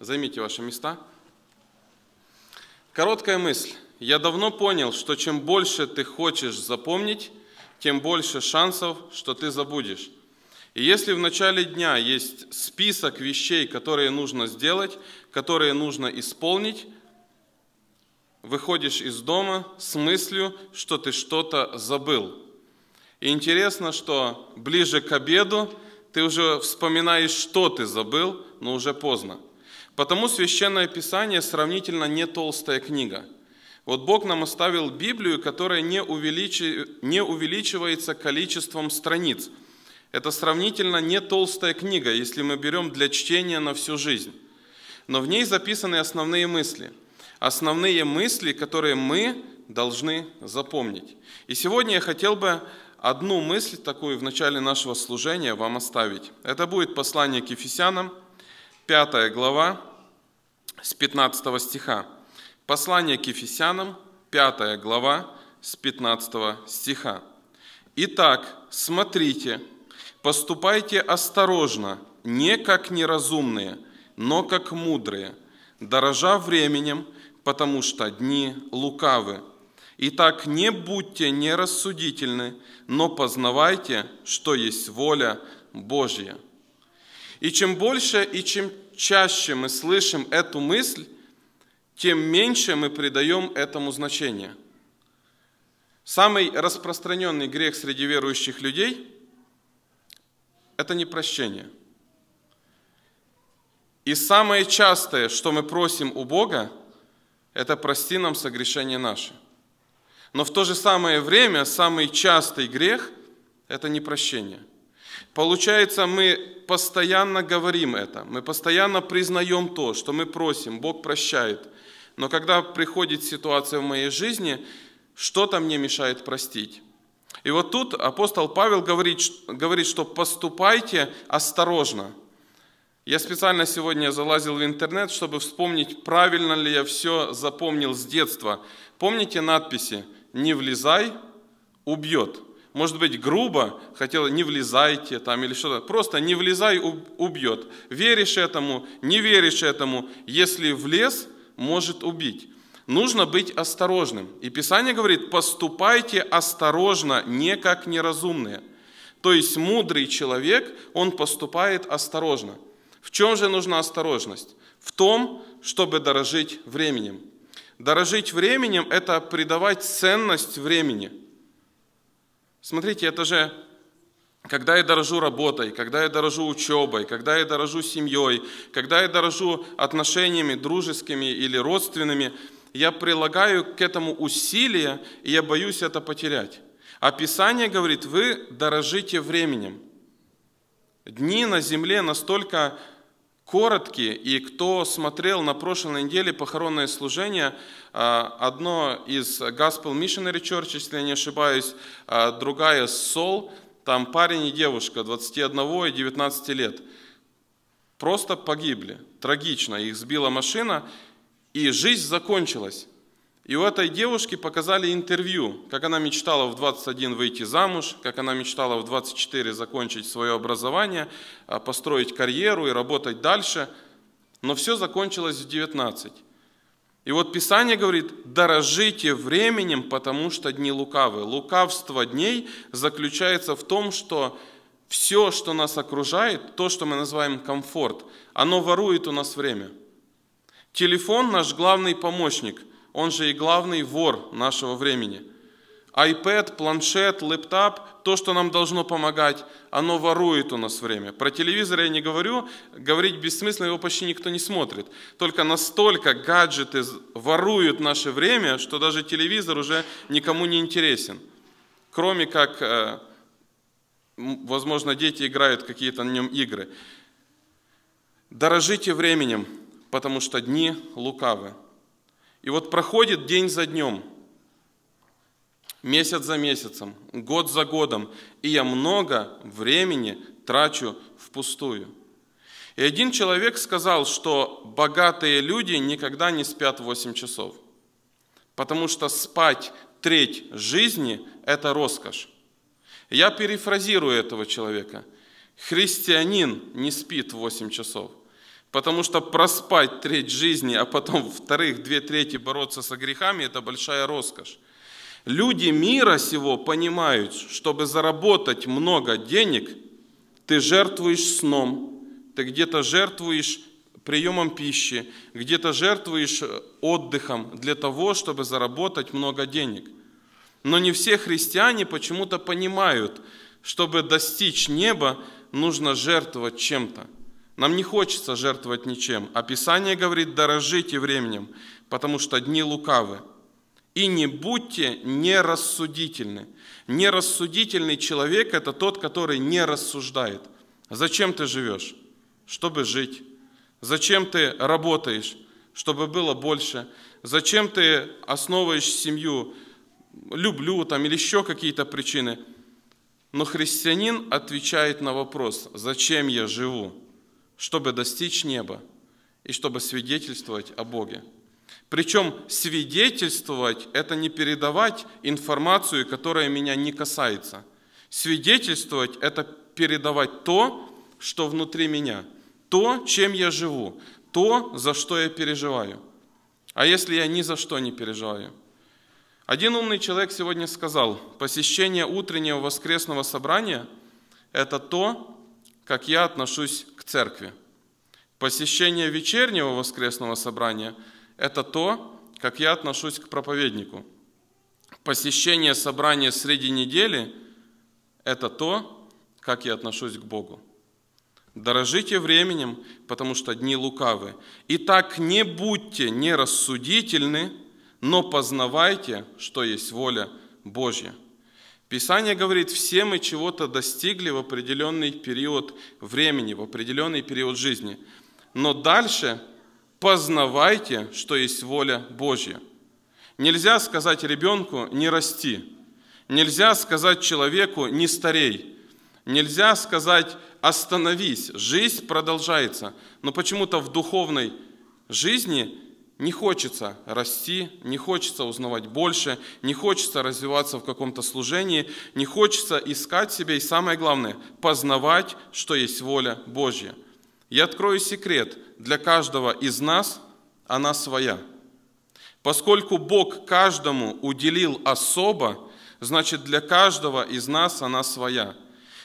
Займите ваши места. Короткая мысль. Я давно понял, что чем больше ты хочешь запомнить, тем больше шансов, что ты забудешь. И если в начале дня есть список вещей, которые нужно сделать, которые нужно исполнить, выходишь из дома с мыслью, что ты что-то забыл. И интересно, что ближе к обеду ты уже вспоминаешь, что ты забыл, но уже поздно. Потому Священное Писание сравнительно не толстая книга. Вот Бог нам оставил Библию, которая не, увеличи, не увеличивается количеством страниц. Это сравнительно не толстая книга, если мы берем для чтения на всю жизнь. Но в ней записаны основные мысли. Основные мысли, которые мы должны запомнить. И сегодня я хотел бы одну мысль такую в начале нашего служения вам оставить. Это будет послание к Ефесянам, 5 глава с 15 стиха. Послание к Ефесянам, 5 глава с 15 стиха. Итак, смотрите, поступайте осторожно, не как неразумные, но как мудрые, дорожа временем, потому что дни лукавы. Итак, не будьте нерассудительны, но познавайте, что есть воля Божья. И чем больше и чем чаще мы слышим эту мысль, тем меньше мы придаем этому значения. Самый распространенный грех среди верующих людей – это непрощение. И самое частое, что мы просим у Бога, это «прости нам согрешение наше». Но в то же самое время самый частый грех – это непрощение – Получается, мы постоянно говорим это, мы постоянно признаем то, что мы просим, Бог прощает. Но когда приходит ситуация в моей жизни, что-то мне мешает простить. И вот тут апостол Павел говорит, говорит, что поступайте осторожно. Я специально сегодня залазил в интернет, чтобы вспомнить, правильно ли я все запомнил с детства. Помните надписи «Не влезай, убьет» может быть, грубо хотел не влезайте там или что-то. Просто не влезай, убьет. Веришь этому, не веришь этому. Если влез, может убить. Нужно быть осторожным. И Писание говорит, поступайте осторожно, не как неразумные. То есть мудрый человек, он поступает осторожно. В чем же нужна осторожность? В том, чтобы дорожить временем. Дорожить временем – это придавать ценность времени – Смотрите, это же когда я дорожу работой, когда я дорожу учебой, когда я дорожу семьей, когда я дорожу отношениями дружескими или родственными, я прилагаю к этому усилия, и я боюсь это потерять. А Писание говорит, вы дорожите временем. Дни на земле настолько короткие. И кто смотрел на прошлой неделе похоронное служение, а, одно из Gospel Missionary Church, если я не ошибаюсь, а, другая Сол, там парень и девушка 21 и 19 лет просто погибли. Трагично, их сбила машина, и жизнь закончилась. И у этой девушки показали интервью, как она мечтала в 21 выйти замуж, как она мечтала в 24 закончить свое образование, а, построить карьеру и работать дальше. Но все закончилось в 19. И вот Писание говорит, дорожите временем, потому что дни лукавы. Лукавство дней заключается в том, что все, что нас окружает, то, что мы называем комфорт, оно ворует у нас время. Телефон наш главный помощник – он же и главный вор нашего времени. iPad, планшет, лэптап, то, что нам должно помогать, оно ворует у нас время. Про телевизор я не говорю, говорить бессмысленно, его почти никто не смотрит. Только настолько гаджеты воруют наше время, что даже телевизор уже никому не интересен. Кроме как, э, возможно, дети играют какие-то на нем игры. Дорожите временем, потому что дни лукавы. И вот проходит день за днем, месяц за месяцем, год за годом, и я много времени трачу впустую. И один человек сказал, что богатые люди никогда не спят 8 часов, потому что спать треть жизни – это роскошь. Я перефразирую этого человека. Христианин не спит 8 часов – Потому что проспать треть жизни, а потом вторых две трети бороться со грехами – это большая роскошь. Люди мира сего понимают, чтобы заработать много денег, ты жертвуешь сном, ты где-то жертвуешь приемом пищи, где-то жертвуешь э, отдыхом для того, чтобы заработать много денег. Но не все христиане почему-то понимают, чтобы достичь неба, нужно жертвовать чем-то – нам не хочется жертвовать ничем. Описание а говорит, дорожите временем, потому что дни лукавы. И не будьте нерассудительны. Нерассудительный человек – это тот, который не рассуждает. Зачем ты живешь? Чтобы жить. Зачем ты работаешь? Чтобы было больше. Зачем ты основываешь семью? Люблю там или еще какие-то причины. Но христианин отвечает на вопрос, зачем я живу? чтобы достичь неба и чтобы свидетельствовать о Боге. Причем свидетельствовать – это не передавать информацию, которая меня не касается. Свидетельствовать – это передавать то, что внутри меня, то, чем я живу, то, за что я переживаю. А если я ни за что не переживаю? Один умный человек сегодня сказал, посещение утреннего воскресного собрания – это то, как я отношусь к церкви. Посещение вечернего воскресного собрания – это то, как я отношусь к проповеднику. Посещение собрания среди недели – это то, как я отношусь к Богу. Дорожите временем, потому что дни лукавы. Итак, не будьте нерассудительны, но познавайте, что есть воля Божья. Писание говорит, все мы чего-то достигли в определенный период времени, в определенный период жизни. Но дальше познавайте, что есть воля Божья. Нельзя сказать ребенку «не расти». Нельзя сказать человеку «не старей». Нельзя сказать «остановись». Жизнь продолжается. Но почему-то в духовной жизни не хочется расти, не хочется узнавать больше, не хочется развиваться в каком-то служении, не хочется искать себя и самое главное, познавать, что есть воля Божья. Я открою секрет, для каждого из нас она своя. Поскольку Бог каждому уделил особо, значит для каждого из нас она своя.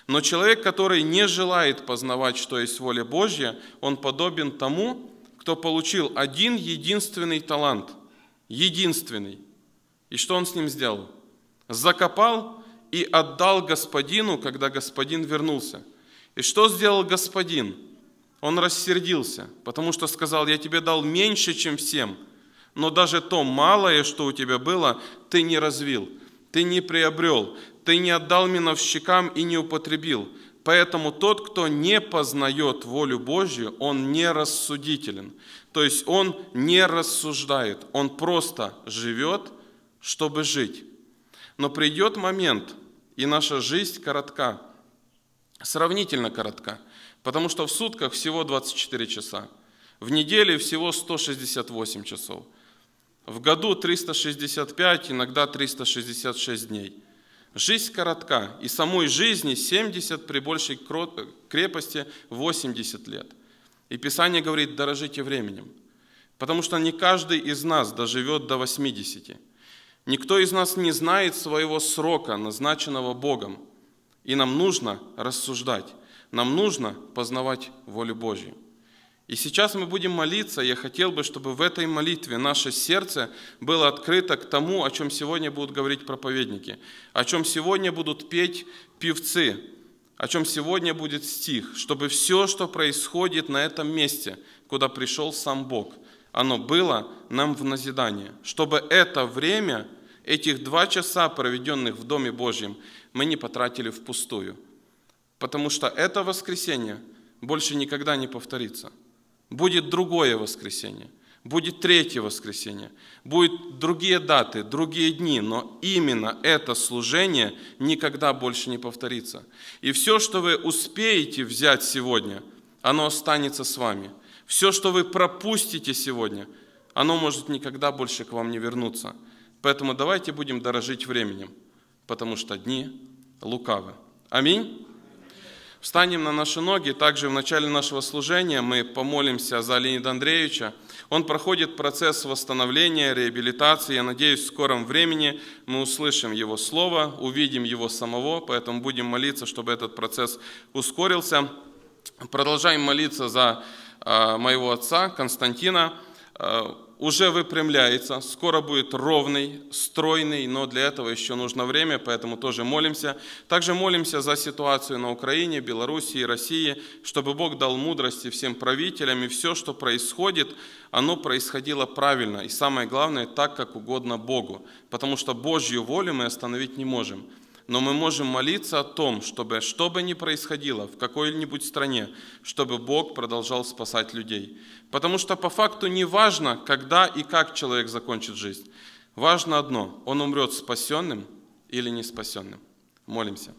Но человек, который не желает познавать, что есть воля Божья, он подобен тому, кто получил один единственный талант, единственный. И что он с ним сделал? Закопал и отдал господину, когда господин вернулся. И что сделал господин? Он рассердился, потому что сказал, я тебе дал меньше, чем всем, но даже то малое, что у тебя было, ты не развил, ты не приобрел, ты не отдал миновщикам и не употребил – Поэтому тот, кто не познает волю Божью, он не рассудителен. То есть он не рассуждает, он просто живет, чтобы жить. Но придет момент, и наша жизнь коротка, сравнительно коротка, потому что в сутках всего 24 часа, в неделе всего 168 часов, в году 365, иногда 366 дней – Жизнь коротка, и самой жизни 70, при большей крепости 80 лет. И Писание говорит, дорожите временем, потому что не каждый из нас доживет до 80. Никто из нас не знает своего срока, назначенного Богом, и нам нужно рассуждать, нам нужно познавать волю Божью. И сейчас мы будем молиться. Я хотел бы, чтобы в этой молитве наше сердце было открыто к тому, о чем сегодня будут говорить проповедники, о чем сегодня будут петь певцы, о чем сегодня будет стих, чтобы все, что происходит на этом месте, куда пришел сам Бог, оно было нам в назидание, чтобы это время, этих два часа, проведенных в Доме Божьем, мы не потратили впустую. Потому что это воскресенье больше никогда не повторится – Будет другое воскресенье, будет третье воскресенье, будут другие даты, другие дни, но именно это служение никогда больше не повторится. И все, что вы успеете взять сегодня, оно останется с вами. Все, что вы пропустите сегодня, оно может никогда больше к вам не вернуться. Поэтому давайте будем дорожить временем, потому что дни лукавы. Аминь. Встанем на наши ноги. Также в начале нашего служения мы помолимся за Леонида Андреевича. Он проходит процесс восстановления, реабилитации. Я надеюсь, в скором времени мы услышим его слово, увидим его самого, поэтому будем молиться, чтобы этот процесс ускорился. Продолжаем молиться за а, моего отца Константина. А, уже выпрямляется, скоро будет ровный, стройный, но для этого еще нужно время, поэтому тоже молимся. Также молимся за ситуацию на Украине, Белоруссии, России, чтобы Бог дал мудрости всем правителям, и все, что происходит, оно происходило правильно, и самое главное, так, как угодно Богу, потому что Божью волю мы остановить не можем но мы можем молиться о том, чтобы что бы ни происходило в какой-нибудь стране, чтобы Бог продолжал спасать людей. Потому что по факту не важно, когда и как человек закончит жизнь. Важно одно, он умрет спасенным или не спасенным. Молимся.